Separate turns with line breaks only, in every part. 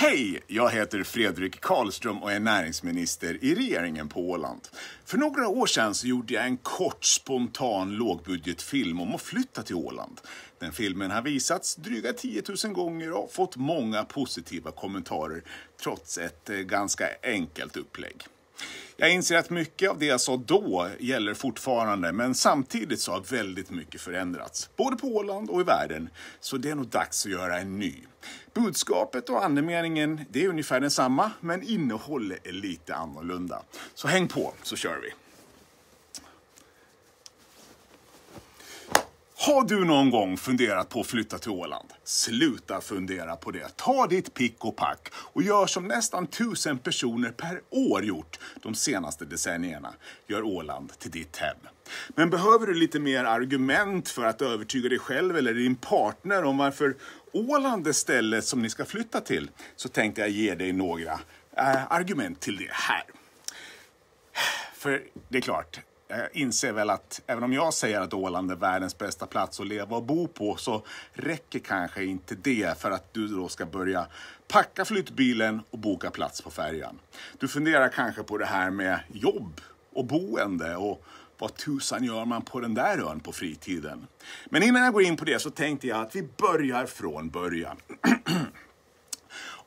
Hej! Jag heter Fredrik Karlström och är näringsminister i regeringen på Åland. För några år sedan så gjorde jag en kort spontan lågbudgetfilm om att flytta till Åland. Den filmen har visats dryga 10 000 gånger och fått många positiva kommentarer trots ett eh, ganska enkelt upplägg. Jag inser att mycket av det jag sa då gäller fortfarande, men samtidigt så har väldigt mycket förändrats, både på Åland och i världen. Så det är nog dags att göra en ny. Budskapet och andemeningen, det är ungefär densamma, men innehållet är lite annorlunda. Så häng på så kör vi! Har du någon gång funderat på att flytta till Åland? Sluta fundera på det. Ta ditt pick och pack och gör som nästan tusen personer per år gjort de senaste decennierna. Gör Åland till ditt hem. Men behöver du lite mer argument för att övertyga dig själv eller din partner om varför Åland är stället som ni ska flytta till så tänkte jag ge dig några eh, argument till det här. För det är klart, Eh, inser väl att även om jag säger att Åland är världens bästa plats att leva och bo på så räcker kanske inte det för att du då ska börja packa flyttbilen och boka plats på färjan. Du funderar kanske på det här med jobb och boende och vad tusan gör man på den där ön på fritiden? Men innan jag går in på det så tänkte jag att vi börjar från början.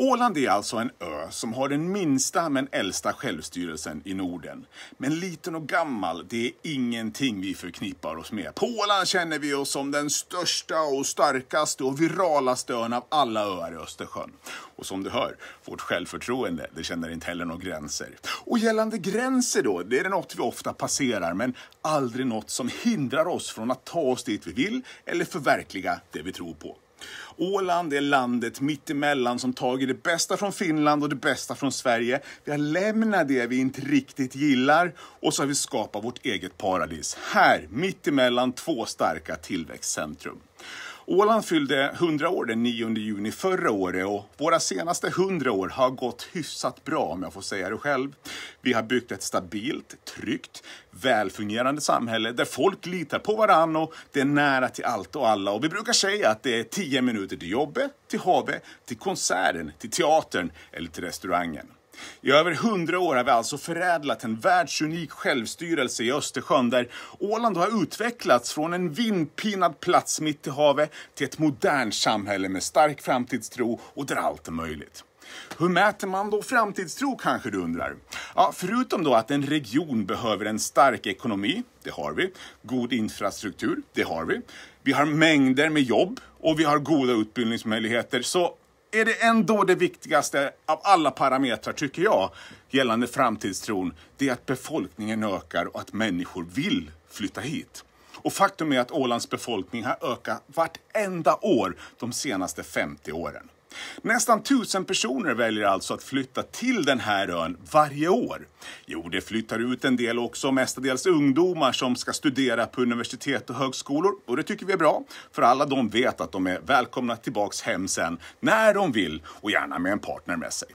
Åland är alltså en ö som har den minsta men äldsta självstyrelsen i Norden. Men liten och gammal, det är ingenting vi förknippar oss med. På Åland känner vi oss som den största och starkaste och viralaste ön av alla öar i Östersjön. Och som du hör, vårt självförtroende, det känner inte heller några gränser. Och gällande gränser då, det är något vi ofta passerar, men aldrig något som hindrar oss från att ta oss dit vi vill eller förverkliga det vi tror på. Åland är landet mittemellan som tagit det bästa från Finland och det bästa från Sverige. Vi har lämnat det vi inte riktigt gillar och så har vi skapat vårt eget paradis. Här, mittemellan två starka tillväxtcentrum. Åland fyllde 100 år den 9 juni förra året och våra senaste 100 år har gått hyfsat bra om jag får säga det själv. Vi har byggt ett stabilt, tryggt, välfungerande samhälle där folk litar på varann och det är nära till allt och alla. Och vi brukar säga att det är 10 minuter till jobbet, till havet, till konserten, till teatern eller till restaurangen. I över hundra år har vi alltså förädlat en världsunik självstyrelse i Östersjön där Åland har utvecklats från en vindpinad plats mitt i havet till ett modernt samhälle med stark framtidstro och där allt är möjligt. Hur mäter man då framtidstro kanske du undrar? Ja, förutom då att en region behöver en stark ekonomi, det har vi. God infrastruktur, det har vi. Vi har mängder med jobb och vi har goda utbildningsmöjligheter. Så är det ändå det viktigaste av alla parametrar, tycker jag, gällande framtidstron, det är att befolkningen ökar och att människor vill flytta hit. Och faktum är att Ålands befolkning har ökat vartenda år de senaste 50 åren. Nästan tusen personer väljer alltså att flytta till den här ön varje år. Jo, det flyttar ut en del också, mestadels ungdomar som ska studera på universitet och högskolor. Och det tycker vi är bra, för alla de vet att de är välkomna tillbaks hem sen när de vill och gärna med en partner med sig.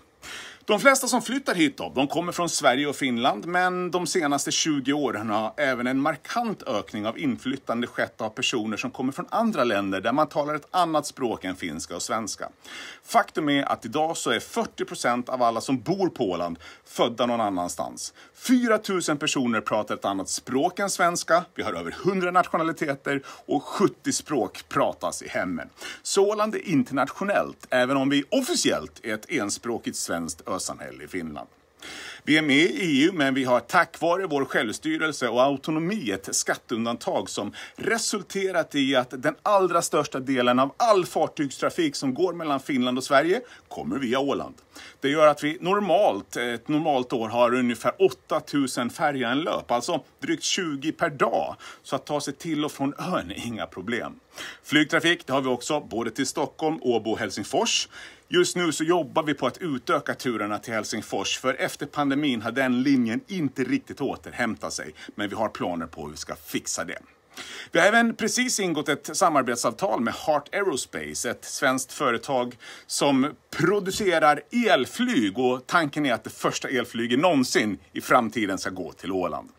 De flesta som flyttar hit då, de kommer från Sverige och Finland, men de senaste 20 åren har även en markant ökning av inflyttande skett av personer som kommer från andra länder där man talar ett annat språk än finska och svenska. Faktum är att idag så är 40 procent av alla som bor på Åland födda någon annanstans. 4 personer pratar ett annat språk än svenska, vi har över 100 nationaliteter och 70 språk pratas i hemmen. Så Åland är internationellt, även om vi officiellt är ett enspråkigt svenskt ösamhälle i Finland. Vi är med i EU, men vi har tack vare vår självstyrelse och autonomi ett skatteundantag som resulterat i att den allra största delen av all fartygstrafik som går mellan Finland och Sverige kommer via Åland. Det gör att vi normalt, ett normalt år har ungefär 8000 färjeanlöp, alltså drygt 20 per dag. Så att ta sig till och från ön är inga problem. Flygtrafik, det har vi också både till Stockholm, Åbo och Helsingfors. Just nu så jobbar vi på att utöka turerna till Helsingfors för efter pandemin har den linjen inte riktigt återhämtat sig. Men vi har planer på hur vi ska fixa det. Vi har även precis ingått ett samarbetsavtal med Heart Aerospace, ett svenskt företag som producerar elflyg och tanken är att det första elflyget någonsin i framtiden ska gå till Åland.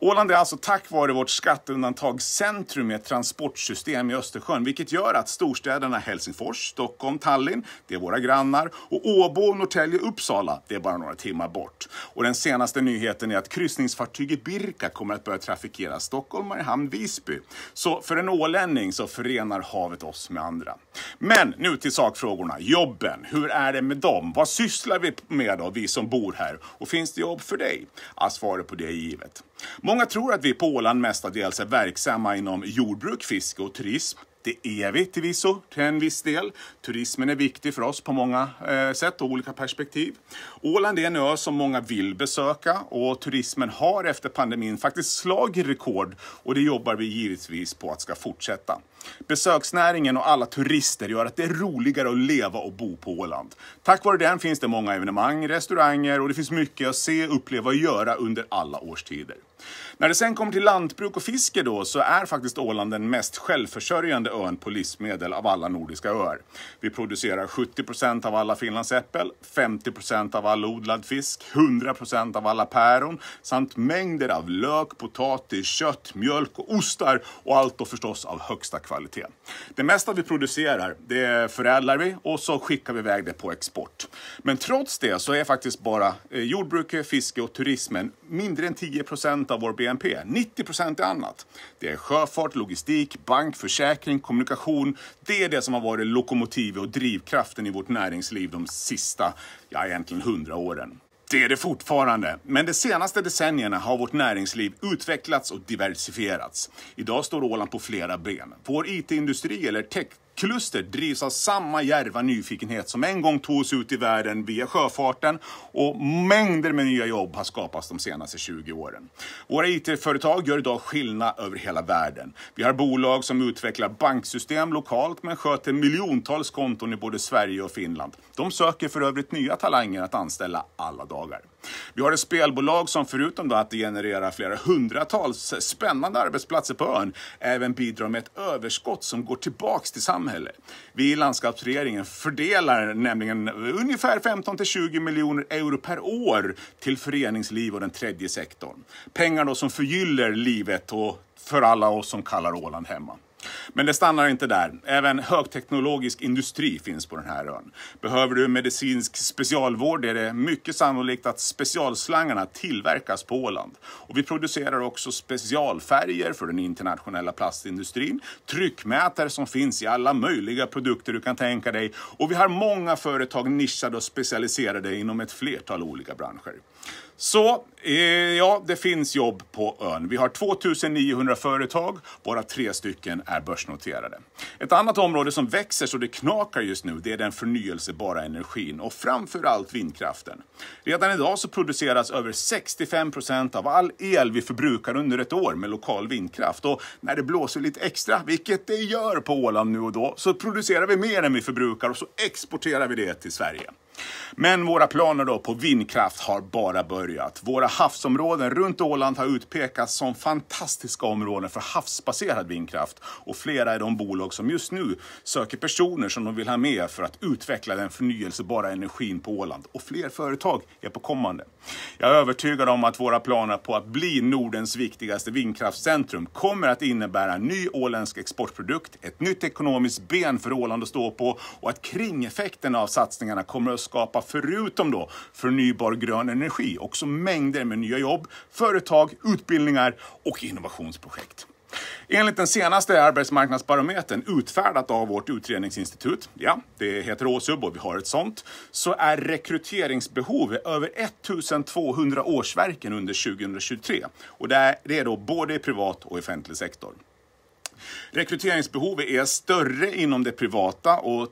Åland är alltså tack vare vårt skatteundantagscentrum ett transportsystem i Östersjön, vilket gör att storstäderna Helsingfors, Stockholm, Tallinn, det är våra grannar, och Åbo, Norrtälje, Uppsala, det är bara några timmar bort. Och den senaste nyheten är att kryssningsfartyget Birka kommer att börja trafikera Stockholm, Mariehamn, Visby. Så för en ålänning så förenar havet oss med andra. Men nu till sakfrågorna. Jobben, hur är det med dem? Vad sysslar vi med då, vi som bor här? Och finns det jobb för dig? Ja, svaret på det är givet. Många tror att vi på Åland mestadels är verksamma inom jordbruk, fiske och turism. Det är vi till visso, till en viss del. Turismen är viktig för oss på många eh, sätt och olika perspektiv. Åland är en ö som många vill besöka och turismen har efter pandemin faktiskt slagit rekord och det jobbar vi givetvis på att ska fortsätta. Besöksnäringen och alla turister gör att det är roligare att leva och bo på Åland. Tack vare den finns det många evenemang, restauranger och det finns mycket att se, uppleva och göra under alla årstider. När det sen kommer till lantbruk och fiske då så är faktiskt Åland den mest självförsörjande ön på livsmedel av alla nordiska öar. Vi producerar 70 av alla finlandsäppel, 50 av all odlad fisk, 100 av alla päron samt mängder av lök, potatis, kött, mjölk och ostar och allt då förstås av högsta kvalitet. Det mesta vi producerar, det förädlar vi och så skickar vi iväg det på export. Men trots det så är faktiskt bara eh, jordbruk, fiske och turismen mindre än 10 av vår BNP BNP. 90 procent är annat. Det är sjöfart, logistik, bank, försäkring, kommunikation. Det är det som har varit lokomotivet och drivkraften i vårt näringsliv de sista, ja egentligen hundra åren. Det är det fortfarande, men de senaste decennierna har vårt näringsliv utvecklats och diversifierats. Idag står Åland på flera ben. Vår IT-industri, eller tech Kluster drivs av samma järva nyfikenhet som en gång togs ut i världen via sjöfarten och mängder med nya jobb har skapats de senaste 20 åren. Våra IT-företag gör idag skillnad över hela världen. Vi har bolag som utvecklar banksystem lokalt men sköter miljontals konton i både Sverige och Finland. De söker för övrigt nya talanger att anställa alla dagar. Vi har ett spelbolag som förutom att generera flera hundratals spännande arbetsplatser på ön även bidrar med ett överskott som går tillbaks till samhället. Vi i landskapsregeringen fördelar nämligen ungefär 15 till 20 miljoner euro per år till föreningsliv och den tredje sektorn. Pengar då som förgyller livet och för alla oss som kallar Åland hemma. Men det stannar inte där. Även högteknologisk industri finns på den här ön. Behöver du medicinsk specialvård är det mycket sannolikt att specialslangarna tillverkas på Åland. Och vi producerar också specialfärger för den internationella plastindustrin, tryckmätare som finns i alla möjliga produkter du kan tänka dig och vi har många företag nischade och specialiserade inom ett flertal olika branscher. Så Eh, ja, det finns jobb på ön. Vi har 2900 företag, bara tre stycken är börsnoterade. Ett annat område som växer så det knakar just nu, det är den förnyelsebara energin och framförallt vindkraften. Redan idag så produceras över 65 procent av all el vi förbrukar under ett år med lokal vindkraft och när det blåser lite extra, vilket det gör på Åland nu och då, så producerar vi mer än vi förbrukar och så exporterar vi det till Sverige. Men våra planer då på vindkraft har bara börjat. Våra havsområden runt Åland har utpekats som fantastiska områden för havsbaserad vindkraft och flera är de bolag som just nu söker personer som de vill ha med för att utveckla den förnyelsebara energin på Åland och fler företag är på kommande. Jag är övertygad om att våra planer på att bli Nordens viktigaste vindkraftscentrum kommer att innebära en ny åländsk exportprodukt, ett nytt ekonomiskt ben för Åland att stå på och att kringeffekterna av satsningarna kommer att skapa, förutom då förnybar grön energi, också mängder Sverige med nya jobb, företag, utbildningar och innovationsprojekt. Enligt den senaste arbetsmarknadsbarometern utfärdat av vårt utredningsinstitut, ja, det heter Åsub och vi har ett sånt, så är rekryteringsbehovet över 1200 årsverken under 2023. Och det är då både i privat och offentlig sektor. Rekryteringsbehovet är större inom det privata och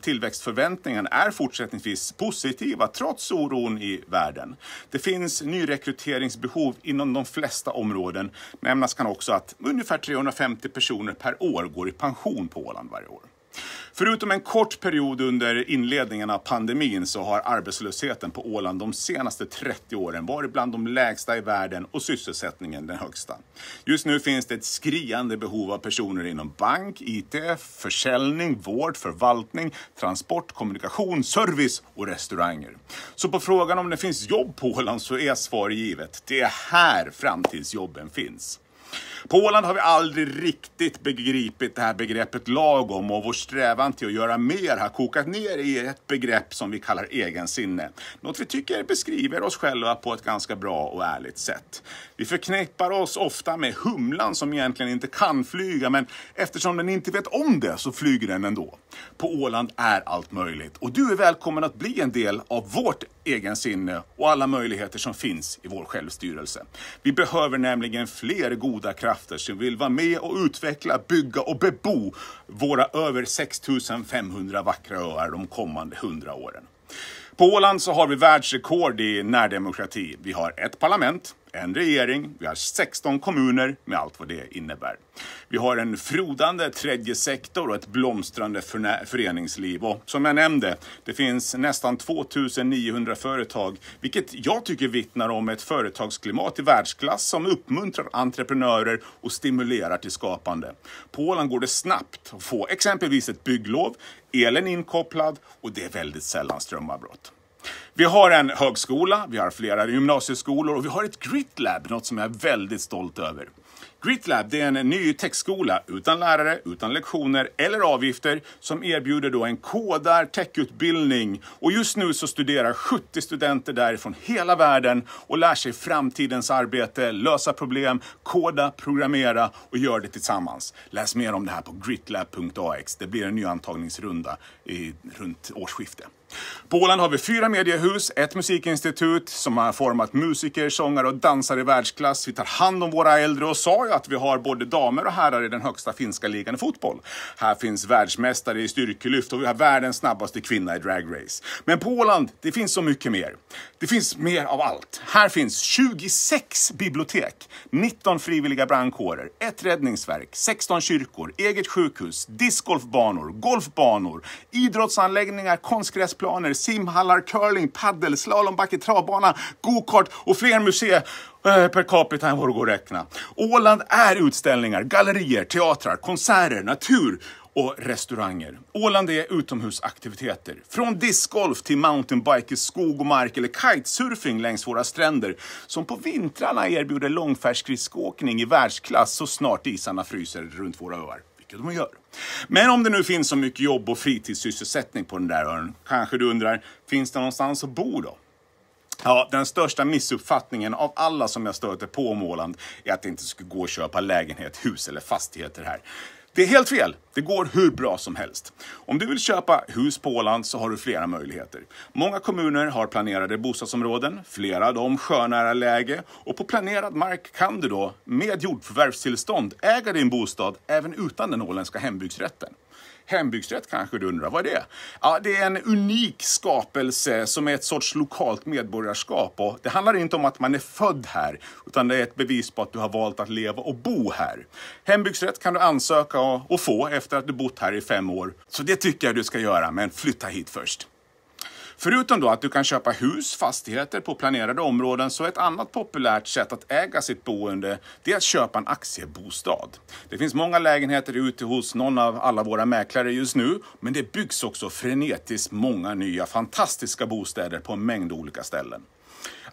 tillväxtförväntningarna är fortsättningsvis positiva trots oron i världen. Det finns nyrekryteringsbehov inom de flesta områden. Nämnas kan också att ungefär 350 personer per år går i pension på Åland varje år. Förutom en kort period under inledningen av pandemin så har arbetslösheten på Åland de senaste 30 åren varit bland de lägsta i världen och sysselsättningen den högsta. Just nu finns det ett skriande behov av personer inom bank, IT, försäljning, vård, förvaltning, transport, kommunikation, service och restauranger. Så på frågan om det finns jobb på Åland så är svaret givet. Det är här framtidsjobben finns. På Åland har vi aldrig riktigt begripit det här begreppet lagom och vår strävan till att göra mer har kokat ner i ett begrepp som vi kallar egensinne. Något vi tycker beskriver oss själva på ett ganska bra och ärligt sätt. Vi förknippar oss ofta med humlan som egentligen inte kan flyga, men eftersom den inte vet om det så flyger den ändå. På Åland är allt möjligt och du är välkommen att bli en del av vårt egensinne och alla möjligheter som finns i vår självstyrelse. Vi behöver nämligen fler goda krafter som vill vara med och utveckla, bygga och bebo våra över 6500 vackra öar de kommande 100 åren. På Åland så har vi världsrekord i närdemokrati. Vi har ett parlament, en regering, vi har 16 kommuner med allt vad det innebär. Vi har en frodande tredje sektor och ett blomstrande föreningsliv. Och som jag nämnde, det finns nästan 2900 företag, vilket jag tycker vittnar om ett företagsklimat i världsklass som uppmuntrar entreprenörer och stimulerar till skapande. På Åland går det snabbt att få exempelvis ett bygglov, elen inkopplad och det är väldigt sällan strömavbrott. Vi har en högskola, vi har flera gymnasieskolor och vi har ett Gritlab, något som jag är väldigt stolt över. Gritlab det är en ny techskola utan lärare, utan lektioner eller avgifter som erbjuder då en kodar techutbildning. Och just nu så studerar 70 studenter därifrån hela världen och lär sig framtidens arbete, lösa problem, koda, programmera och gör det tillsammans. Läs mer om det här på gritlab.ax. Det blir en ny antagningsrunda i, runt årsskiftet. På Åland har vi fyra mediehus, ett musikinstitut som har format musiker, sångare och dansare i världsklass. Vi tar hand om våra äldre och sa att vi har både damer och herrar i den högsta finska ligan i fotboll. Här finns världsmästare i styrkelyft och vi har världens snabbaste kvinna i dragrace. Men på Åland, det finns så mycket mer. Det finns mer av allt. Här finns 26 bibliotek, 19 frivilliga brandkårer, ett räddningsverk, 16 kyrkor, eget sjukhus, discgolfbanor, golfbanor, idrottsanläggningar, konstgräsplaner, simhallar, curling, paddel, slalom, travbana, gokart och fler museer Eh, per capita än vad det går att räkna. Åland är utställningar, gallerier, teatrar, konserter, natur och restauranger. Åland är utomhusaktiviteter. Från discgolf till mountainbike i skog och mark eller kitesurfing längs våra stränder som på vintrarna erbjuder långfärdsskridskoåkning i världsklass så snart isarna fryser runt våra öar. Vilket de gör. Men om det nu finns så mycket jobb och fritidssysselsättning på den där ön, kanske du undrar, finns det någonstans att bo då? Ja, den största missuppfattningen av alla som jag stöter på om Åland är att det inte skulle gå att köpa lägenhet, hus eller fastigheter här. Det är helt fel. Det går hur bra som helst. Om du vill köpa hus på Åland så har du flera möjligheter. Många kommuner har planerade bostadsområden, flera av dem sjönära läge och på planerad mark kan du då med jordförvärvstillstånd äga din bostad även utan den åländska hembygdsrätten. Hembygdsrätt kanske du undrar, vad är det? Ja, det är en unik skapelse som är ett sorts lokalt medborgarskap. Och det handlar inte om att man är född här, utan det är ett bevis på att du har valt att leva och bo här. Hembygdsrätt kan du ansöka och få efter att du bott här i fem år. Så det tycker jag du ska göra, men flytta hit först. Förutom då att du kan köpa hus, fastigheter på planerade områden så är ett annat populärt sätt att äga sitt boende det är att köpa en aktiebostad. Det finns många lägenheter ute hos någon av alla våra mäklare just nu men det byggs också frenetiskt många nya fantastiska bostäder på en mängd olika ställen.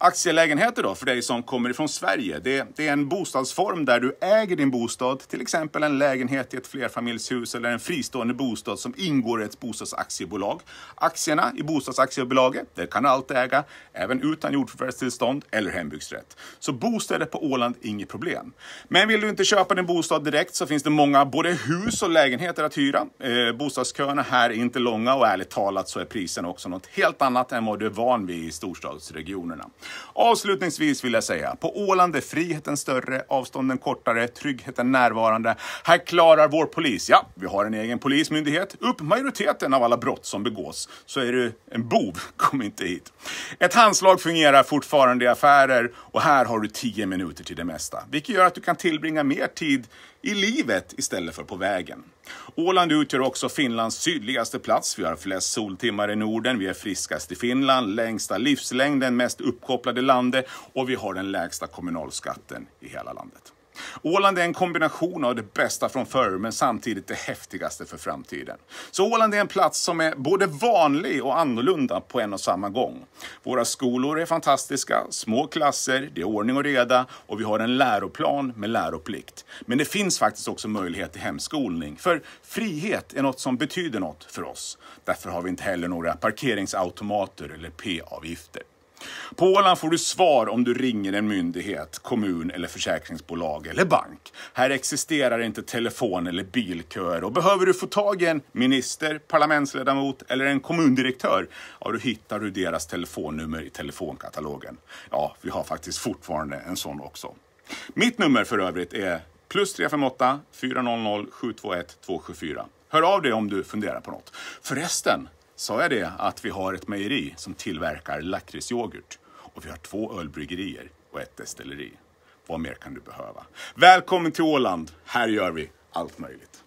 Aktielägenheter då, för dig som kommer ifrån Sverige. Det, det, är en bostadsform där du äger din bostad, till exempel en lägenhet i ett flerfamiljshus eller en fristående bostad som ingår i ett bostadsaktiebolag. Aktierna i bostadsaktiebolaget, det kan du alltid äga, även utan jordförvärvstillstånd eller hembygdsrätt. Så bostäder på Åland, inget problem. Men vill du inte köpa din bostad direkt så finns det många både hus och lägenheter att hyra. Eh, bostadsköerna här är inte långa och ärligt talat så är priserna också något helt annat än vad du är van vid i storstadsregionerna. Avslutningsvis vill jag säga, på Åland är friheten större, avstånden kortare, tryggheten närvarande. Här klarar vår polis, ja, vi har en egen polismyndighet, upp majoriteten av alla brott som begås. Så är du en bov, kom inte hit. Ett handslag fungerar fortfarande i affärer och här har du 10 minuter till det mesta, vilket gör att du kan tillbringa mer tid i livet istället för på vägen. Åland utgör också Finlands sydligaste plats. Vi har flest soltimmar i Norden, vi är friskast i Finland, längsta livslängden, mest uppkopplade landet och vi har den lägsta kommunalskatten i hela landet. Åland är en kombination av det bästa från förr, men samtidigt det häftigaste för framtiden. Så Åland är en plats som är både vanlig och annorlunda på en och samma gång. Våra skolor är fantastiska, små klasser, det är ordning och reda och vi har en läroplan med läroplikt. Men det finns faktiskt också möjlighet till hemskolning, för frihet är något som betyder något för oss. Därför har vi inte heller några parkeringsautomater eller p-avgifter. På Åland får du svar om du ringer en myndighet, kommun eller försäkringsbolag eller bank. Här existerar inte telefon eller bilköer och behöver du få tag i en minister, parlamentsledamot eller en kommundirektör, ja då hittar du deras telefonnummer i telefonkatalogen. Ja, vi har faktiskt fortfarande en sån också. Mitt nummer för övrigt är plus 358 400 721 274. Hör av dig om du funderar på något. Förresten, sa jag det att vi har ett mejeri som tillverkar lakritsyoghurt och vi har två ölbryggerier och ett destilleri. Vad mer kan du behöva? Välkommen till Åland! Här gör vi allt möjligt.